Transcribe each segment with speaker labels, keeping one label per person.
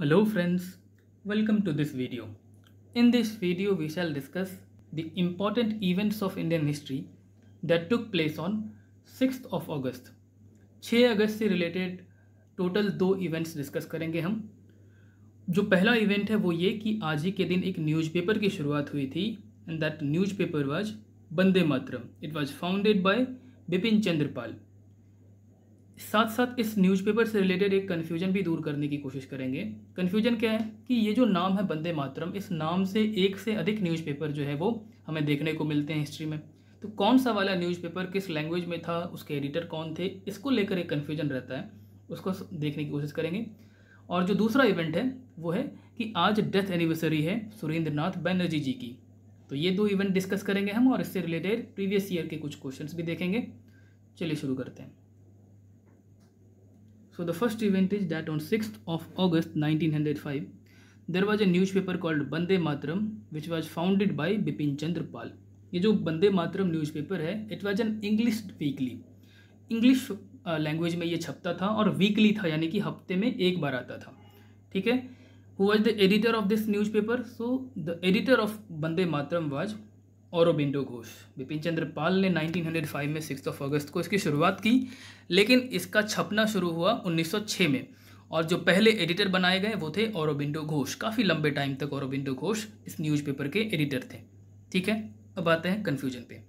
Speaker 1: Hello friends, welcome to this video. In this video we shall discuss the important events of Indian history that took place on 6th of August. 6 अगस्त से related total दो events discuss करेंगे हम जो पहला event है वो ये कि आज ही के दिन एक newspaper की शुरुआत हुई थी and that newspaper was Vande Mataram it was founded by Bipin Chandrapal साथ साथ इस न्यूज़पेपर से रिलेटेड एक कन्फ्यूजन भी दूर करने की कोशिश करेंगे कन्फ्यूजन क्या है कि ये जो नाम है बंदे मातरम इस नाम से एक से अधिक न्यूज़पेपर जो है वो हमें देखने को मिलते हैं हिस्ट्री में तो कौन सा वाला न्यूज़पेपर किस लैंग्वेज में था उसके एडिटर कौन थे इसको लेकर एक कन्फ्यूजन रहता है उसको देखने की कोशिश करेंगे और जो दूसरा इवेंट है वो है कि आज डेथ एनिवर्सरी है सुरेंद्र नाथ बैनर्जी जी की तो ये दो इवेंट डिस्कस करेंगे हम और इससे रिलेटेड प्रीवियस ईयर के कुछ क्वेश्चंस भी देखेंगे चलिए शुरू करते हैं So the first event is that on 6th of August 1905, there was a newspaper called Bande Matram, which was founded by Bipin Chandra Pal. ye jo bande Mataram newspaper hai it was an english weekly english language में ये छपता था और weekly था यानी कि हफ्ते में एक बार आता था ठीक है who was the editor of this newspaper so the editor of Bande Mataram was Aurobindo Ghosh Bipin Chandra Pal ने 1905 में सिक्स ऑफ अगस्त को इसकी शुरुआत की लेकिन इसका छपना शुरू हुआ 1906 में और जो पहले एडिटर बनाए गए वो थे औरबिंदो घोष काफ़ी लंबे टाइम तक औरबिंदो घोष इस न्यूज़पेपर के एडिटर थे ठीक है अब आते हैं कन्फ्यूजन पे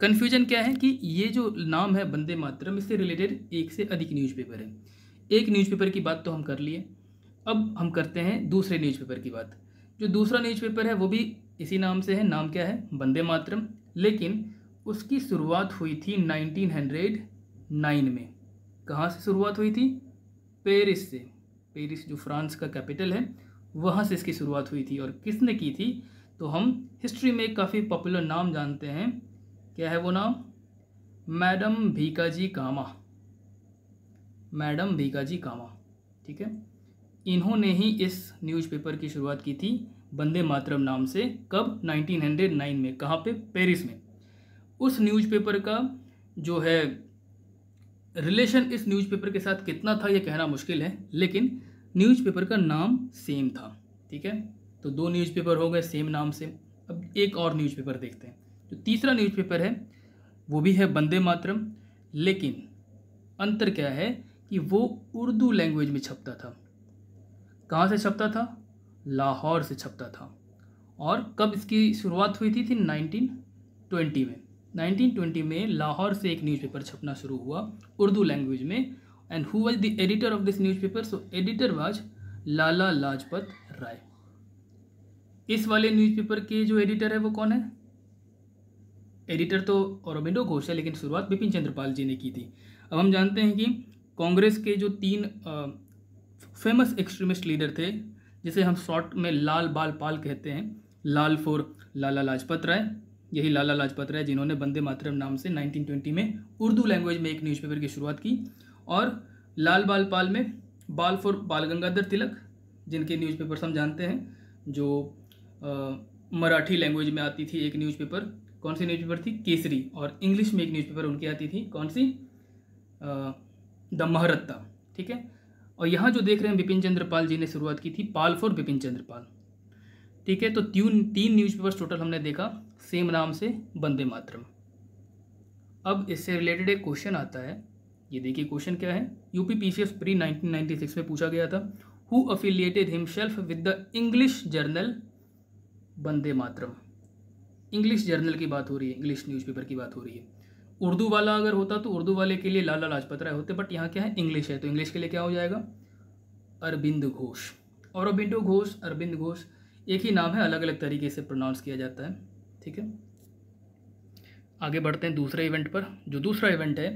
Speaker 1: कन्फ्यूजन क्या है कि ये जो नाम है बंदे मातरम इससे रिलेटेड एक से अधिक न्यूज़पेपर है एक न्यूज़पेपर की बात तो हम कर लिए अब हम करते हैं दूसरे न्यूज़पेपर की बात जो दूसरा न्यूज़पेपर है वो भी इसी नाम से है नाम क्या है वंदे मातरम लेकिन उसकी शुरुआत हुई थी 1909 में कहाँ से शुरुआत हुई थी पेरिस से पेरिस जो फ्रांस का कैपिटल है वहाँ से इसकी शुरुआत हुई थी और किसने की थी तो हम हिस्ट्री में काफ़ी पॉपुलर नाम जानते हैं क्या है वो नाम मैडम भीकाजी कामा मैडम भीकाजी कामा ठीक है इन्होंने ही इस न्यूज़पेपर की शुरुआत की थी वंदे मातरम नाम से कब 1909 में कहाँ पे पेरिस में उस न्यूज़पेपर का जो है रिलेशन इस न्यूज़पेपर के साथ कितना था ये कहना मुश्किल है लेकिन न्यूज़पेपर का नाम सेम था ठीक है तो दो न्यूज़पेपर हो गए सेम नाम से अब एक और न्यूज़पेपर देखते हैं जो तीसरा न्यूज़पेपर है वो भी है वंदे मातरम लेकिन अंतर क्या है कि वो उर्दू लैंग्वेज में छपता था कहाँ से छपता था लाहौर से छपता था और कब इसकी शुरुआत हुई थी थी 1920 में 1920 में लाहौर से एक न्यूज़पेपर छपना शुरू हुआ उर्दू लैंग्वेज में and who was the editor of this newspaper so editor was Lala Lajpat Rai इस वाले न्यूज़पेपर के जो एडिटर है वो कौन है एडिटर तो औरबिंदो घोष है लेकिन शुरुआत बिपिन चंद्रपाल जी ने की थी अब हम जानते हैं कि कांग्रेस के जो तीन आ, फेमस एक्सट्रीमिस्ट लीडर थे जिसे हम शॉर्ट में लाल बाल पाल कहते हैं लाल फोर लाला लाजपत राय यही लाला लाजपत राय जिन्होंने वंदे मातरम नाम से 1920 में उर्दू लैंग्वेज में एक न्यूज़पेपर की शुरुआत की और लाल बाल पाल में बाल फॉर बाल गंगाधर तिलक जिनके पेपर हम जानते हैं जो मराठी लैंग्वेज में आती थी एक न्यूज़पेपर कौन सी न्यूज़पेपर थी केसरी और इंग्लिश में एक न्यूज़पेपर उनकी आती थी कौन सी द महरत्ता ठीक है और यहाँ जो देख रहे हैं बिपिन चंद्रपाल जी ने शुरुआत की थी पाल फॉर बिपिन चंद्रपाल ठीक है तो तीन तीन न्यूज़पेपर्स टोटल हमने देखा सेम नाम से बंदे मातरम अब इससे रिलेटेड एक क्वेश्चन आता है ये देखिए क्वेश्चन क्या है यूपी पी प्री 1996 में पूछा गया था who affiliated himself with the English journal Bande Mataram English journal की बात हो रही है इंग्लिश न्यूज़पेपर की बात हो रही है उर्दू वाला अगर होता तो उर्दू वाले के लिए लाला लाजपत राय होते बट यहाँ क्या है इंग्लिश है तो इंग्लिश के लिए क्या हो जाएगा अरविंद घोष और अरबिंदो घोष अरविंद घोष एक ही नाम है अलग अलग तरीके से प्रोनाउंस किया जाता है ठीक है आगे बढ़ते हैं दूसरे इवेंट पर जो दूसरा इवेंट है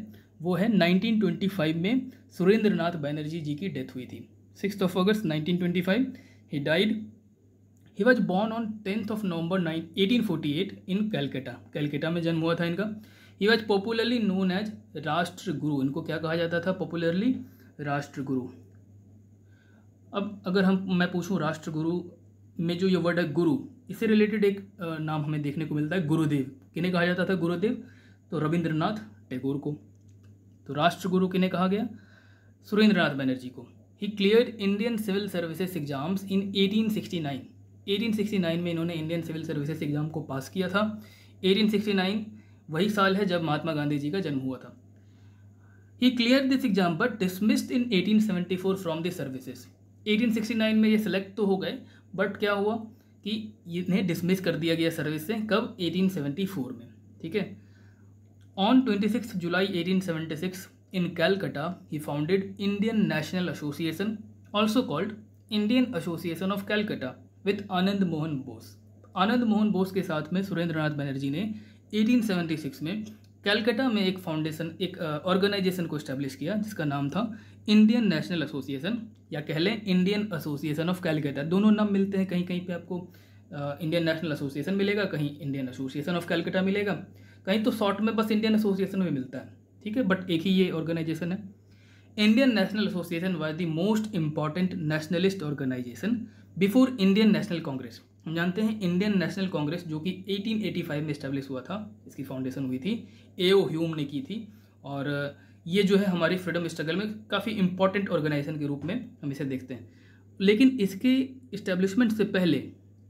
Speaker 1: वो है 1925 में सुरेंद्र नाथ बैनर्जी जी की डेथ हुई थी six of August 1925 he died he was born on tenth of November nine eighteen in Calcutta Calcutta में जन्म हुआ था इनका he was popularly known as Rashtra Guru इनको क्या कहा जाता था पॉपुलरली राष्ट्र गुरु अब अगर हम मैं पूछूं गुरु में जो ये वर्ड है गुरु इससे रिलेटेड एक नाम हमें देखने को मिलता है गुरुदेव किन्हें कहा जाता था गुरुदेव तो रविंद्रनाथ टैगोर को तो राष्ट्र गुरु किन्हें कहा गया सुरेंद्रनाथ बनर्जी को he clear Indian civil services exams in 1869 1869 में इन्होंने इंडियन सिविल सर्विसेज एग्ज़ाम को पास किया था 1869 वही साल है जब महात्मा गांधी जी का जन्म हुआ था he clear this exam dismissed in 1874 from the services 1869 में ये सिलेक्ट तो हो गए बट क्या हुआ कि इन्हें डिसमिस कर दिया गया सर्विस से कब 1874 में ठीक है on 26 July 1876 in Calcutta he founded Indian national association also called Indian association of Calcutta with Anand Mohan Bose Anand Mohan Bose के साथ में सुरेंद्र नाथ बनर्जी ने 1876 में कैलकाटा में एक फाउंडेशन एक ऑर्गेनाइजेशन को इस्टेब्लिश किया जिसका नाम था इंडियन नेशनल एसोसिएशन या कह लें इंडियन एसोसिएशन ऑफ कैलकाटा दोनों नाम मिलते हैं कहीं कहीं पे आपको इंडियन नेशनल एसोसिएशन मिलेगा कहीं इंडियन एसोसिएशन ऑफ कैलकाटा मिलेगा कहीं तो शॉर्ट में बस इंडियन एसोसिएशन में मिलता है ठीक है बट एक ही ये ऑर्गेनाइजेशन है Indian national association was the most important nationalist organisation before Indian national Congress हम जानते हैं इंडियन नेशनल कांग्रेस जो कि 1885 में इस्टेब्लिश हुआ था इसकी फाउंडेशन हुई थी ए ओ ह्यूम ने की थी और ये जो है हमारी फ्रीडम स्ट्रगल में काफ़ी इंपॉर्टेंट ऑर्गेनाइजेशन के रूप में हम इसे देखते हैं लेकिन इसके इस्टेब्लिशमेंट से पहले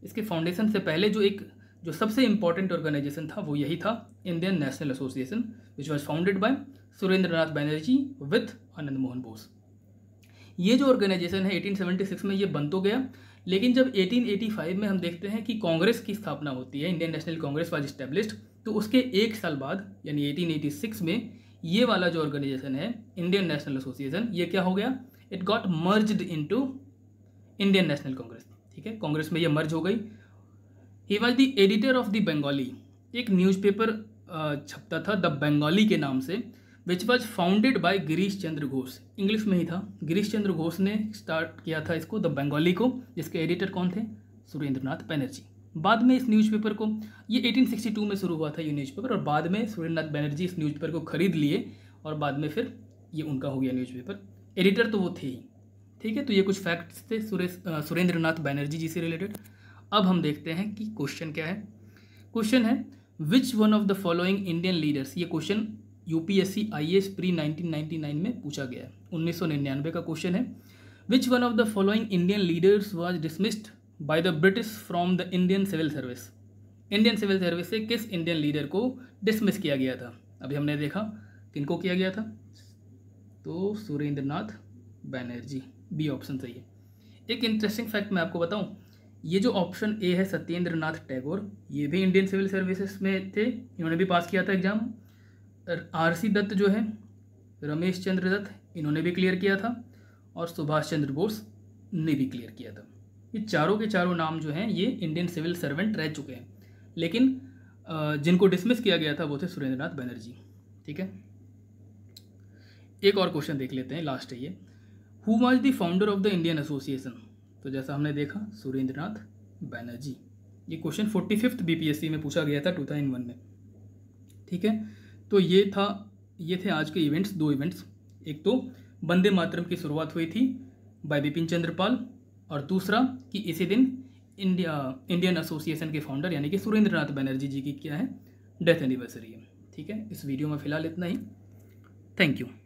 Speaker 1: इसके फाउंडेशन से पहले जो एक जो सबसे इंपॉर्टेंट ऑर्गेनाइजेशन था वो यही था Indian national association which was founded by Surendra Nath Banerjee with Anand Mohan Bose ये जो ऑर्गेनाइजेशन है 1876 में ये बन तो गया लेकिन जब 1885 में हम देखते हैं कि कांग्रेस की स्थापना होती है Indian national Congress was established तो उसके एक साल बाद यानी 1886 में ये वाला जो ऑर्गेनाइजेशन है इंडियन नेशनल एसोसिएशन ये क्या हो गया it got merged into Indian national Congress ठीक है कांग्रेस में ये मर्ज हो गई he was the editor of the Bengali एक न्यूज़पेपर छपता था द बंगाली के नाम से which was founded by Girish Chandra Ghosh English में ही था गिरीश चंद्र घोष ने स्टार्ट किया था इसको द बंगाली को जिसके एडिटर कौन थे सुरेंद्रनाथ बैनर्जी बाद में इस न्यूज़पेपर को ये 1862 में शुरू हुआ था ये न्यूज़पेपर और बाद में सुरेंद्रनाथ बैनर्जी इस न्यूज़पेपर को खरीद लिए और बाद में फिर ये उनका हो गया न्यूज़पेपर एडिटर तो वो थे ही ठीक है तो ये कुछ फैक्ट्स थे सुरेंद्र नाथ बैनर्जी जी से रिलेटेड अब हम देखते हैं कि क्वेश्चन क्या है क्वेश्चन है which one of the following Indian leaders ये क्वेश्चन यूपीएससी आईएएस प्री 1999 में पूछा गया है 1999 का क्वेश्चन है which one of the following Indian leaders was dismissed by the British from the Indian civil service Indian civil service से किस Indian leader को डिसमिस किया गया था अभी हमने देखा किनको किया गया था तो सुरेंद्र नाथ बैनर्जी बी ऑप्शन सही है एक इंटरेस्टिंग फैक्ट मैं आपको बताऊं ये जो ऑप्शन ए है सत्येंद्र नाथ टैगोर ये भी इंडियन सिविल सर्विसेज में थे इन्होंने भी पास किया था एग्जाम आर सी दत्त जो है रमेश चंद्र दत्त इन्होंने भी क्लियर किया था और सुभाष चंद्र बोस ने भी क्लियर किया था ये चारों के चारों नाम जो हैं ये इंडियन सिविल सर्वेंट रह चुके हैं लेकिन जिनको डिसमिस किया गया था वो थे सुरेंद्रनाथ बनर्जी ठीक है एक और क्वेश्चन देख लेते हैं लास्ट है ये who was the founder of the Indian association तो जैसा हमने देखा सुरेंद्रनाथ बैनर्जी ये क्वेश्चन फोर्टी फिफ्थ बी में पूछा गया था टू थाउजेंड वन में ठीक है तो ये था ये थे आज के इवेंट्स दो इवेंट्स एक तो वंदे मातरम की शुरुआत हुई थी बाय बिपिन चंद्रपाल और दूसरा कि इसी दिन इंडिया इंडियन एसोसिएशन के फाउंडर यानी कि सुरेंद्र नाथ बनर्जी जी की क्या है डेथ एनिवर्सरी है ठीक है इस वीडियो में फ़िलहाल इतना ही थैंक यू